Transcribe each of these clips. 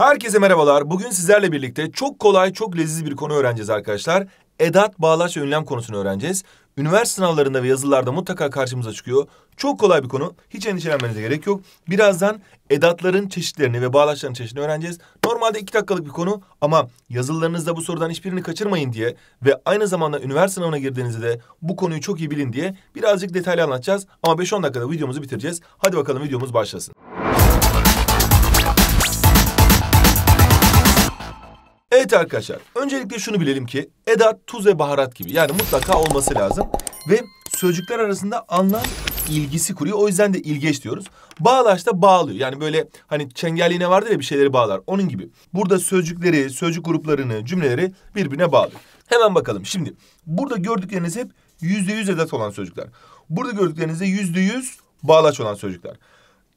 Herkese merhabalar. Bugün sizlerle birlikte çok kolay, çok leziz bir konu öğreneceğiz arkadaşlar. Edat, bağlaç ve önlem konusunu öğreneceğiz. Üniversite sınavlarında ve yazılarda mutlaka karşımıza çıkıyor. Çok kolay bir konu. Hiç endişelenmenize gerek yok. Birazdan edatların çeşitlerini ve bağlaçların çeşitlerini öğreneceğiz. Normalde iki dakikalık bir konu ama yazılarınızda bu sorudan hiçbirini kaçırmayın diye ve aynı zamanda üniversite sınavına girdiğinizde de bu konuyu çok iyi bilin diye birazcık detaylı anlatacağız. Ama 5-10 dakikada videomuzu bitireceğiz. Hadi bakalım videomuz başlasın. Evet arkadaşlar, öncelikle şunu bilelim ki edat, tuz ve baharat gibi yani mutlaka olması lazım. Ve sözcükler arasında anlam ilgisi kuruyor. O yüzden de ilgeç diyoruz. bağlaş da bağlıyor. Yani böyle hani çengelliğine vardır ya bir şeyleri bağlar. Onun gibi. Burada sözcükleri, sözcük gruplarını, cümleleri birbirine bağlıyor. Hemen bakalım. Şimdi burada gördükleriniz hep yüzde yüz edat olan sözcükler. Burada gördüklerinizde yüzde yüz bağlaç olan sözcükler.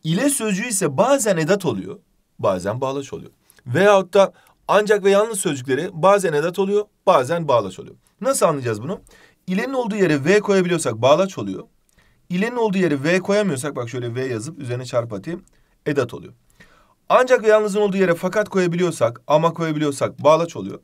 İle sözcüğü ise bazen edat oluyor. Bazen bağlaç oluyor. Veyahut da ancak ve yalnız sözcükleri bazen edat oluyor, bazen bağlaç oluyor. Nasıl anlayacağız bunu? İlenin olduğu yere V koyabiliyorsak bağlaç oluyor. İlenin olduğu yere V koyamıyorsak bak şöyle V yazıp üzerine çarpı atayım edat oluyor. Ancak ve yalnızın olduğu yere fakat koyabiliyorsak, ama koyabiliyorsak bağlaç oluyor.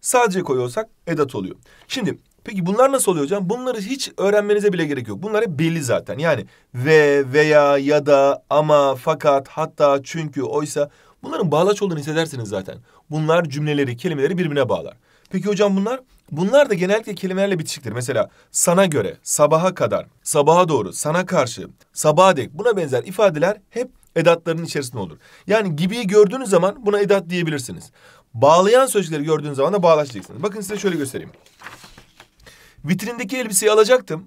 Sadece koyuyorsak edat oluyor. Şimdi peki bunlar nasıl oluyor hocam? Bunları hiç öğrenmenize bile gerek yok. Bunlar hep belli zaten. Yani ve, veya, ya da, ama, fakat, hatta, çünkü, oysa Bunların bağlaç olduğunu hissedersiniz zaten. Bunlar cümleleri, kelimeleri birbirine bağlar. Peki hocam bunlar? Bunlar da genellikle kelimelerle bitişiktir. Mesela sana göre, sabaha kadar, sabaha doğru, sana karşı, sabaha dek buna benzer ifadeler hep edatların içerisinde olur. Yani gibiyi gördüğünüz zaman buna edat diyebilirsiniz. Bağlayan sözcükleri gördüğünüz zaman da bağlaç Bakın size şöyle göstereyim. Vitrindeki elbiseyi alacaktım.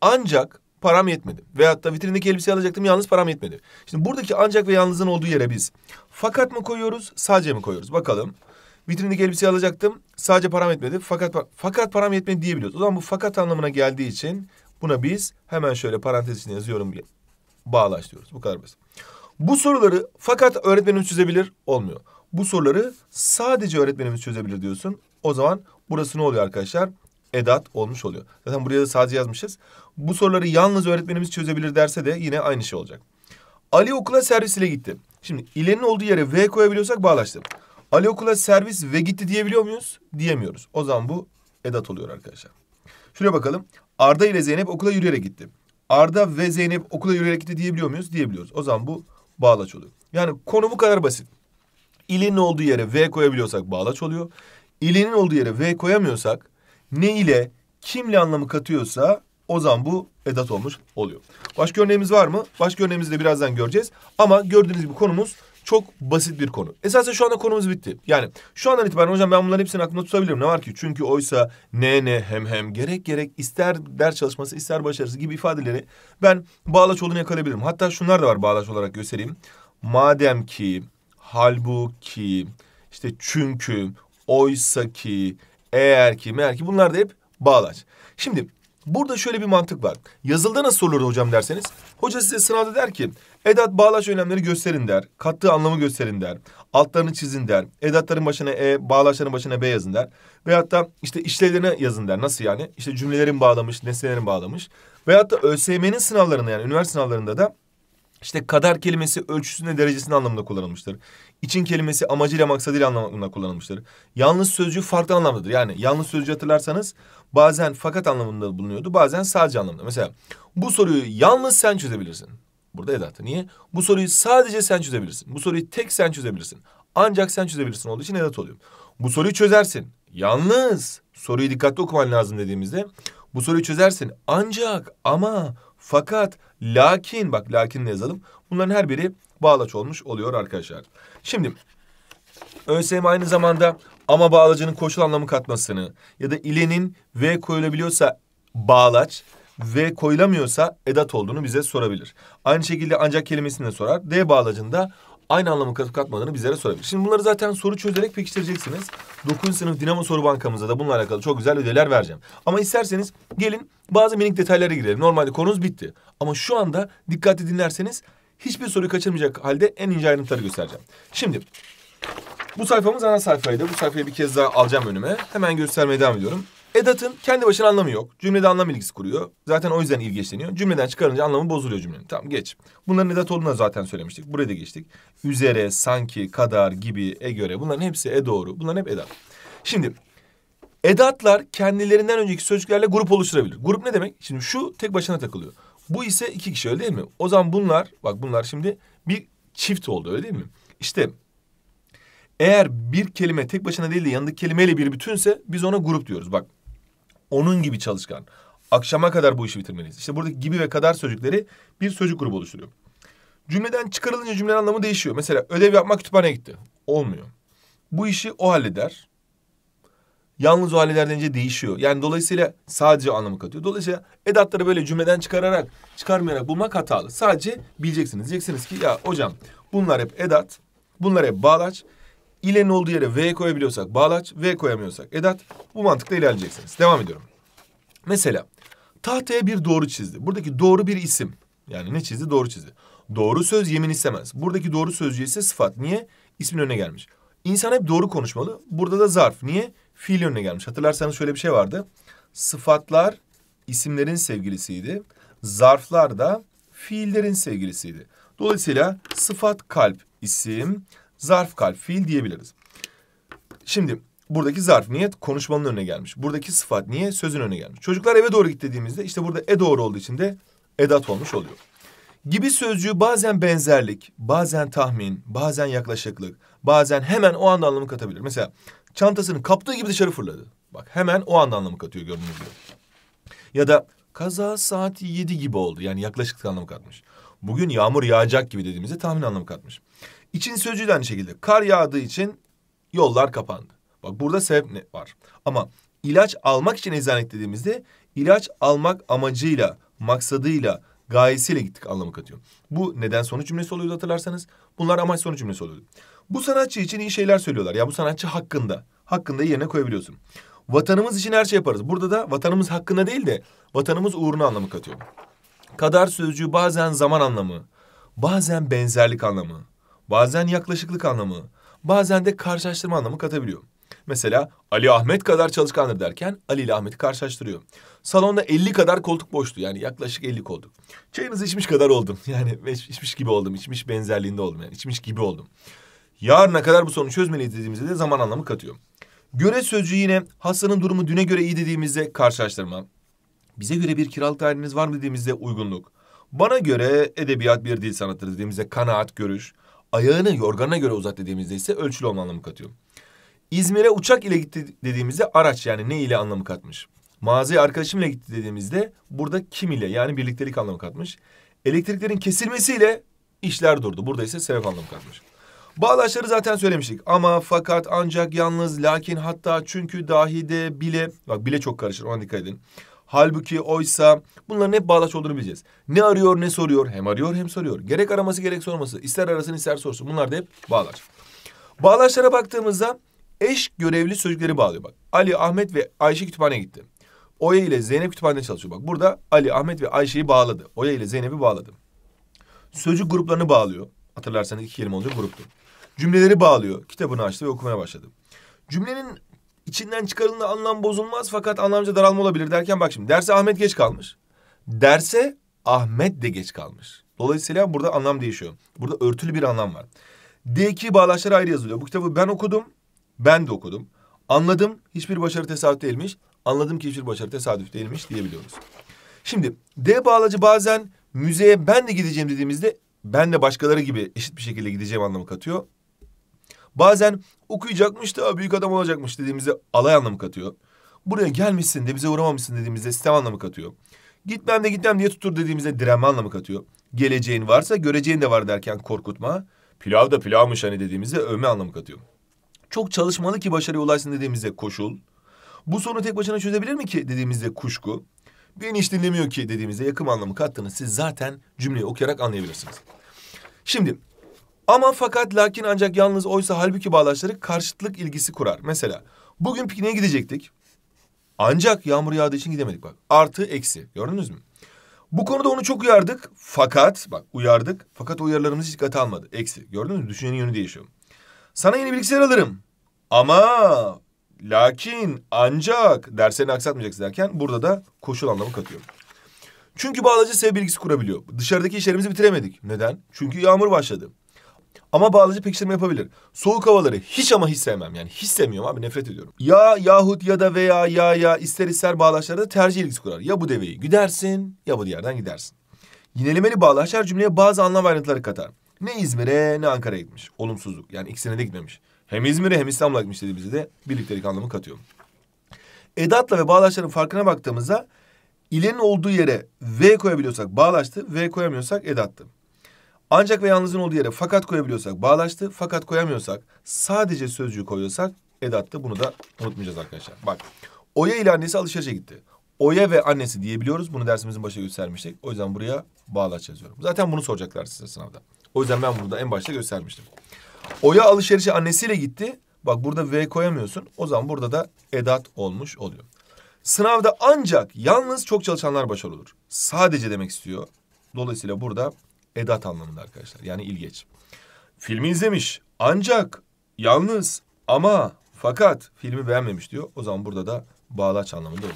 Ancak param yetmedi. Veyahut da vitrindeki elbiseyi alacaktım yalnız param yetmedi. Şimdi buradaki ancak ve yalnızın olduğu yere biz fakat mı koyuyoruz sadece mi koyuyoruz bakalım. Vitrindeki elbiseyi alacaktım sadece param yetmedi fakat fakat param yetmedi diyebiliyoruz. O zaman bu fakat anlamına geldiği için buna biz hemen şöyle parantez içinde yazıyorum bir bağlaç diyoruz. Bu kadar basit. Bu soruları fakat öğretmenimiz çözebilir olmuyor. Bu soruları sadece öğretmenimiz çözebilir diyorsun. O zaman burası ne oluyor arkadaşlar? edat olmuş oluyor. Zaten buraya da sadece yazmışız. Bu soruları yalnız öğretmenimiz çözebilir derse de yine aynı şey olacak. Ali okula servis ile gitti. Şimdi ilenin olduğu yere V koyabiliyorsak bağlaştım. Ali okula servis ve gitti diyebiliyor muyuz? Diyemiyoruz. O zaman bu edat oluyor arkadaşlar. Şuraya bakalım. Arda ile Zeynep okula yürüyerek gitti. Arda ve Zeynep okula yürüyerek gitti diyebiliyor muyuz? Diyebiliyoruz. O zaman bu bağlaç oluyor. Yani konu bu kadar basit. İlenin olduğu yere V koyabiliyorsak bağlaç oluyor. İlenin olduğu yere V koyamıyorsak ne ile kimle anlamı katıyorsa o zaman bu edat olmuş oluyor. Başka örneğimiz var mı? Başka örneğimizi de birazdan göreceğiz. Ama gördüğünüz gibi konumuz çok basit bir konu. Esasen şu anda konumuz bitti. Yani şu andan itibaren hocam ben bunların hepsini aklımda tutabilirim. Ne var ki? Çünkü oysa ne ne hem hem gerek gerek ister ders çalışması ister başarısı gibi ifadeleri ben bağlaç olduğunu yakalayabilirim. Hatta şunlar da var bağlaç olarak göstereyim. Madem ki, halbuki, işte çünkü, oysa ki, eğer ki, meğer ki bunlar da hep bağlaç. Şimdi burada şöyle bir mantık var. Yazılda nasıl sorulur hocam derseniz. Hoca size sınavda der ki edat bağlaç önemleri gösterin der. Kattığı anlamı gösterin der. Altlarını çizin der. Edatların başına E, bağlaçların başına B yazın der. Veyahut da işte işlevlerine yazın der. Nasıl yani? İşte cümlelerin bağlamış, nesnelerin bağlamış. Veyahut da ÖSYM'nin sınavlarında yani üniversite sınavlarında da işte kadar kelimesi ölçüsünde derecesinin anlamında kullanılmıştır. İçin kelimesi amacıyla maksadıyla anlamında kullanılmıştır. Yalnız sözcüğü farklı anlamdadır. Yani yalnız sözcüğü hatırlarsanız bazen fakat anlamında bulunuyordu bazen sadece anlamında. Mesela bu soruyu yalnız sen çözebilirsin. Burada edatı. Niye? Bu soruyu sadece sen çözebilirsin. Bu soruyu tek sen çözebilirsin. Ancak sen çözebilirsin olduğu için edat oluyor. Bu soruyu çözersin. Yalnız soruyu dikkatli okuman lazım dediğimizde bu soruyu çözersin. Ancak ama fakat lakin bak lakin ne yazalım. Bunların her biri bağlaç olmuş oluyor arkadaşlar. Şimdi ÖSYM aynı zamanda ama bağlacının koşul anlamı katmasını ya da ilenin V koyulabiliyorsa bağlaç V koyulamıyorsa edat olduğunu bize sorabilir. Aynı şekilde ancak kelimesini de sorar. D bağlacında aynı anlamı katıp katmadığını bizlere sorabilir. Şimdi bunları zaten soru çözerek pekiştireceksiniz. 9. sınıf Dinamo soru bankamızda da bununla alakalı çok güzel ödevler vereceğim. Ama isterseniz gelin bazı minik detaylara girelim. Normalde konumuz bitti. Ama şu anda dikkatli dinlerseniz hiçbir soruyu kaçırmayacak halde en ince ayrıntıları göstereceğim. Şimdi bu sayfamız ana sayfaydı. Bu sayfayı bir kez daha alacağım önüme. Hemen göstermeye devam ediyorum. Edatın kendi başına anlamı yok. Cümlede anlam ilgisi kuruyor. Zaten o yüzden ilgileniyor. Cümleden çıkarınca anlamı bozuluyor cümlenin. Tamam geç. Bunların edat olduğunu zaten söylemiştik. Buraya da geçtik. Üzere, sanki, kadar, gibi, e göre bunların hepsi e doğru. Bunların hep edat. Şimdi edatlar kendilerinden önceki sözcüklerle grup oluşturabilir. Grup ne demek? Şimdi şu tek başına takılıyor. Bu ise iki kişi öyle değil mi? O zaman bunlar bak bunlar şimdi bir çift oldu öyle değil mi? İşte eğer bir kelime tek başına değil de yanındaki kelimeyle bir bütünse biz ona grup diyoruz. Bak onun gibi çalışkan. Akşama kadar bu işi bitirmeniz. İşte buradaki gibi ve kadar sözcükleri bir sözcük grubu oluşturuyor. Cümleden çıkarılınca cümlenin anlamı değişiyor. Mesela ödev yapmak kütüphaneye gitti. Olmuyor. Bu işi o halleder. Yalnız o halleder denince değişiyor. Yani dolayısıyla sadece anlamı katıyor. Dolayısıyla edatları böyle cümleden çıkararak, çıkarmayarak bulmak hatalı. Sadece bileceksiniz. Diyeceksiniz ki ya hocam bunlar hep edat, bunlar hep bağlaç. İlenin olduğu yere V koyabiliyorsak bağlaç, V koyamıyorsak edat. Bu mantıkla ilerleyeceksiniz. Devam ediyorum. Mesela tahtaya bir doğru çizdi. Buradaki doğru bir isim. Yani ne çizdi? Doğru çizdi. Doğru söz yemin istemez. Buradaki doğru sözcüğü ise sıfat. Niye? İsmin önüne gelmiş. İnsan hep doğru konuşmalı. Burada da zarf. Niye? Fiil önüne gelmiş. Hatırlarsanız şöyle bir şey vardı. Sıfatlar isimlerin sevgilisiydi. Zarflar da fiillerin sevgilisiydi. Dolayısıyla sıfat kalp isim, Zarf kalp fiil diyebiliriz. Şimdi buradaki zarf niye konuşmanın önüne gelmiş? Buradaki sıfat niye sözün önüne gelmiş? Çocuklar eve doğru git dediğimizde işte burada e doğru olduğu için de edat olmuş oluyor. Gibi sözcüğü bazen benzerlik, bazen tahmin, bazen yaklaşıklık, bazen hemen o anda anlamı katabilir. Mesela çantasını kaptığı gibi dışarı fırladı. Bak hemen o anda anlamı katıyor gördüğünüz gibi. Ya da kaza saat yedi gibi oldu yani yaklaşık anlamı katmış. Bugün yağmur yağacak gibi dediğimizde tahmin anlamı katmış. İçin sözcüğü de aynı şekilde. Kar yağdığı için yollar kapandı. Bak burada sebep ne var? Ama ilaç almak için eczanelik dediğimizde ilaç almak amacıyla, maksadıyla, gayesiyle gittik anlamı katıyor. Bu neden sonuç cümlesi oluyordu hatırlarsanız. Bunlar amaç sonuç cümlesi oluyordu. Bu sanatçı için iyi şeyler söylüyorlar. Ya bu sanatçı hakkında. Hakkında yerine koyabiliyorsun. Vatanımız için her şey yaparız. Burada da vatanımız hakkında değil de vatanımız uğruna anlamı katıyor kadar sözcüğü bazen zaman anlamı, bazen benzerlik anlamı, bazen yaklaşıklık anlamı, bazen de karşılaştırma anlamı katabiliyor. Mesela Ali Ahmet kadar çalışkandır derken Ali ile Ahmet'i karşılaştırıyor. Salonda 50 kadar koltuk boştu yani yaklaşık 50 koltuk. Çayınızı içmiş kadar oldum. Yani içmiş gibi oldum, içmiş benzerliğinde oldum yani içmiş gibi oldum. Yarına kadar bu sorunu çözmeliyiz dediğimizde de zaman anlamı katıyor. Göre sözcüğü yine hastanın durumu düne göre iyi dediğimizde karşılaştırma bize göre bir kiralık daireniz var mı dediğimizde uygunluk. Bana göre edebiyat bir dil sanatıdır dediğimizde kanaat, görüş. Ayağını yorganına göre uzat dediğimizde ise ölçülü olma anlamı katıyor. İzmir'e uçak ile gitti dediğimizde araç yani ne ile anlamı katmış. Mağazaya arkadaşım ile gitti dediğimizde burada kim ile yani birliktelik anlamı katmış. Elektriklerin kesilmesiyle işler durdu. Burada ise sebep anlamı katmış. Bağlaçları zaten söylemiştik. Ama, fakat, ancak, yalnız, lakin, hatta, çünkü, dahi de, bile. Bak bile çok karışır ona dikkat edin. Halbuki oysa bunların hep bağdaş olduğunu bileceğiz. Ne arıyor ne soruyor. Hem arıyor hem soruyor. Gerek araması gerek sorması. İster arasın ister sorsun. Bunlar da hep bağlar. Bağlaşlara baktığımızda eş görevli sözcükleri bağlıyor bak. Ali, Ahmet ve Ayşe kütüphaneye gitti. Oya ile Zeynep kütüphanede çalışıyor bak. Burada Ali, Ahmet ve Ayşe'yi bağladı. Oya ile Zeynep'i bağladı. Sözcük gruplarını bağlıyor. Hatırlarsanız iki kelime olacak gruptu. Cümleleri bağlıyor. Kitabını açtı ve okumaya başladı. Cümlenin İçinden çıkarılığında anlam bozulmaz fakat anlamca daralma olabilir derken bak şimdi derse Ahmet geç kalmış. Derse Ahmet de geç kalmış. Dolayısıyla burada anlam değişiyor. Burada örtülü bir anlam var. D2 bağlaçları ayrı yazılıyor. Bu kitabı ben okudum, ben de okudum. Anladım hiçbir başarı tesadüf değilmiş. Anladım ki hiçbir başarı tesadüf değilmiş diyebiliyoruz. Şimdi D bağlacı bazen müzeye ben de gideceğim dediğimizde ben de başkaları gibi eşit bir şekilde gideceğim anlamı katıyor. Bazen okuyacakmış da büyük adam olacakmış dediğimizde alay anlamı katıyor. Buraya gelmişsin de bize uğramamışsın dediğimizde sistem anlamı katıyor. Gitmem de gitmem diye tutur dediğimizde direnme anlamı katıyor. Geleceğin varsa göreceğin de var derken korkutma. Pilav da pilavmış hani dediğimizde övme anlamı katıyor. Çok çalışmalı ki başarıya ulaşsın dediğimizde koşul. Bu sorunu tek başına çözebilir mi ki dediğimizde kuşku. Beni hiç dinlemiyor ki dediğimizde yakın anlamı kattığını siz zaten cümleyi okuyarak anlayabilirsiniz. Şimdi ama fakat lakin ancak yalnız oysa halbuki bağlaçları karşıtlık ilgisi kurar. Mesela bugün pikniğe gidecektik. Ancak yağmur yağdığı için gidemedik bak. Artı eksi gördünüz mü? Bu konuda onu çok uyardık. Fakat bak uyardık. Fakat uyarılarımız hiç dikkate almadı. Eksi gördünüz mü? Düşüncenin yönü değişiyor. Sana yeni bilgisayar alırım. Ama lakin ancak derslerini aksatmayacaksın derken burada da koşul anlamı katıyor. Çünkü bağlacı sev bilgisi kurabiliyor. Dışarıdaki işlerimizi bitiremedik. Neden? Çünkü yağmur başladı. Ama bağlayıcı pekiştirme yapabilir. Soğuk havaları hiç ama hiç sevmem. Yani hiç sevmiyorum abi nefret ediyorum. Ya yahut ya da veya ya ya ister ister bağlaçlarda tercih ilgisi kurar. Ya bu deveyi gidersin ya bu diğerden gidersin. Yinelemeli bağlaçlar cümleye bazı anlam ayrıntıları katar. Ne İzmir'e ne Ankara'ya gitmiş. Olumsuzluk yani ikisine de gitmemiş. Hem İzmir'e hem İstanbul'a gitmiş dediğimizde de birliktelik anlamı katıyor. Edatla ve bağlaçların farkına baktığımızda ilenin olduğu yere V koyabiliyorsak bağlaçtı, V koyamıyorsak edattı. Ancak ve yalnızın olduğu yere fakat koyabiliyorsak bağlaştı. Fakat koyamıyorsak sadece sözcüğü koyuyorsak edattı. Bunu da unutmayacağız arkadaşlar. Bak Oya ile annesi alışverişe gitti. Oya ve annesi diyebiliyoruz. Bunu dersimizin başına göstermiştik. O yüzden buraya bağlaç yazıyorum. Zaten bunu soracaklar size sınavda. O yüzden ben bunu da en başta göstermiştim. Oya alışverişe annesiyle gitti. Bak burada V koyamıyorsun. O zaman burada da edat olmuş oluyor. Sınavda ancak yalnız çok çalışanlar başarılı olur. Sadece demek istiyor. Dolayısıyla burada Edat anlamında arkadaşlar. Yani ilgeç. Filmi izlemiş. Ancak yalnız ama fakat filmi beğenmemiş diyor. O zaman burada da bağlaç anlamında oluyor.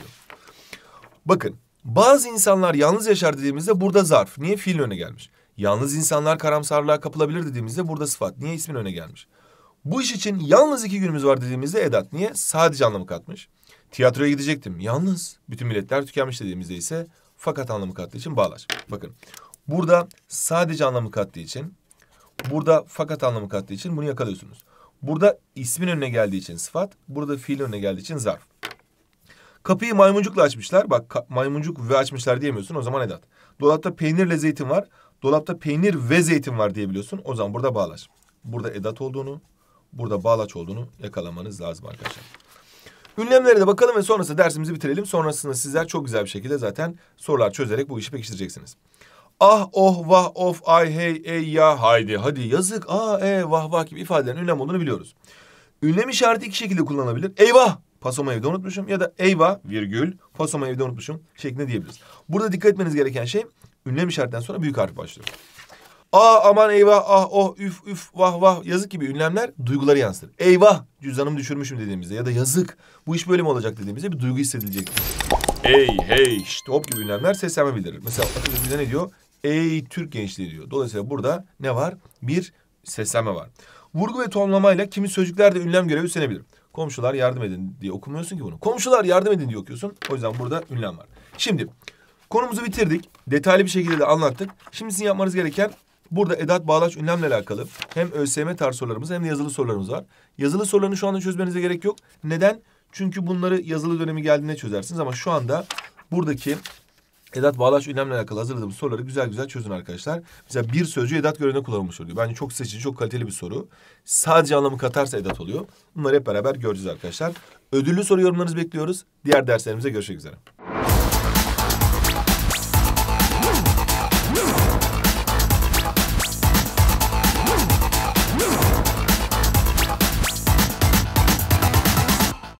Bakın bazı insanlar yalnız yaşar dediğimizde burada zarf. Niye film öne gelmiş? Yalnız insanlar karamsarlığa kapılabilir dediğimizde burada sıfat. Niye ismin öne gelmiş? Bu iş için yalnız iki günümüz var dediğimizde edat. Niye? Sadece anlamı katmış. Tiyatroya gidecektim. Yalnız. Bütün milletler tükenmiş dediğimizde ise fakat anlamı kattığı için bağlaç. Bakın Burada sadece anlamı kattığı için, burada fakat anlamı kattığı için bunu yakalıyorsunuz. Burada ismin önüne geldiği için sıfat, burada fiil önüne geldiği için zarf. Kapıyı maymuncukla açmışlar. Bak maymuncuk ve açmışlar diyemiyorsun o zaman edat. Dolapta peynirle zeytin var. Dolapta peynir ve zeytin var diyebiliyorsun. O zaman burada bağlaç. Burada edat olduğunu, burada bağlaç olduğunu yakalamanız lazım arkadaşlar. Ünlemlere de bakalım ve sonrasında dersimizi bitirelim. Sonrasında sizler çok güzel bir şekilde zaten sorular çözerek bu işi pekiştireceksiniz. Ah oh vah of ay hey ey ya haydi hadi yazık aa ah, e vah vah gibi ifadelerin ünlem olduğunu biliyoruz. Ünlem işareti iki şekilde kullanılabilir. Eyvah pasomu evde unutmuşum ya da eyvah virgül pasomu evde unutmuşum şeklinde diyebiliriz. Burada dikkat etmeniz gereken şey ünlem işaretinden sonra büyük harf başlıyor. Aa ah, aman eyvah ah oh üf üf vah vah yazık gibi ünlemler duyguları yansıtır. Eyvah cüzdanımı düşürmüşüm dediğimizde ya da yazık bu iş böyle mi olacak dediğimizde bir duygu hissedilecek. Hey, hey işte hop gibi ünlemler seslenme bildirir. Mesela akıllı ne diyor? Ey Türk gençliği diyor. Dolayısıyla burada ne var? Bir seslenme var. Vurgu ve tonlamayla kimi sözcükler de ünlem görevi üstlenebilir. Komşular yardım edin diye okumuyorsun ki bunu. Komşular yardım edin diye okuyorsun. O yüzden burada ünlem var. Şimdi konumuzu bitirdik. Detaylı bir şekilde de anlattık. Şimdi sizin yapmanız gereken burada edat bağlaç ünlemle alakalı hem ÖSYM tarz sorularımız hem de yazılı sorularımız var. Yazılı sorularını şu anda çözmenize gerek yok. Neden? Çünkü bunları yazılı dönemi geldiğinde çözersiniz ama şu anda buradaki Edat bağlaç ünlemle alakalı hazırladığımız soruları güzel güzel çözün arkadaşlar. Mesela bir sözcü edat görevine kullanılmış oluyor. Bence çok seçici, çok kaliteli bir soru. Sadece anlamı katarsa edat oluyor. Bunları hep beraber göreceğiz arkadaşlar. Ödüllü soru yorumlarınızı bekliyoruz. Diğer derslerimize görüşmek üzere.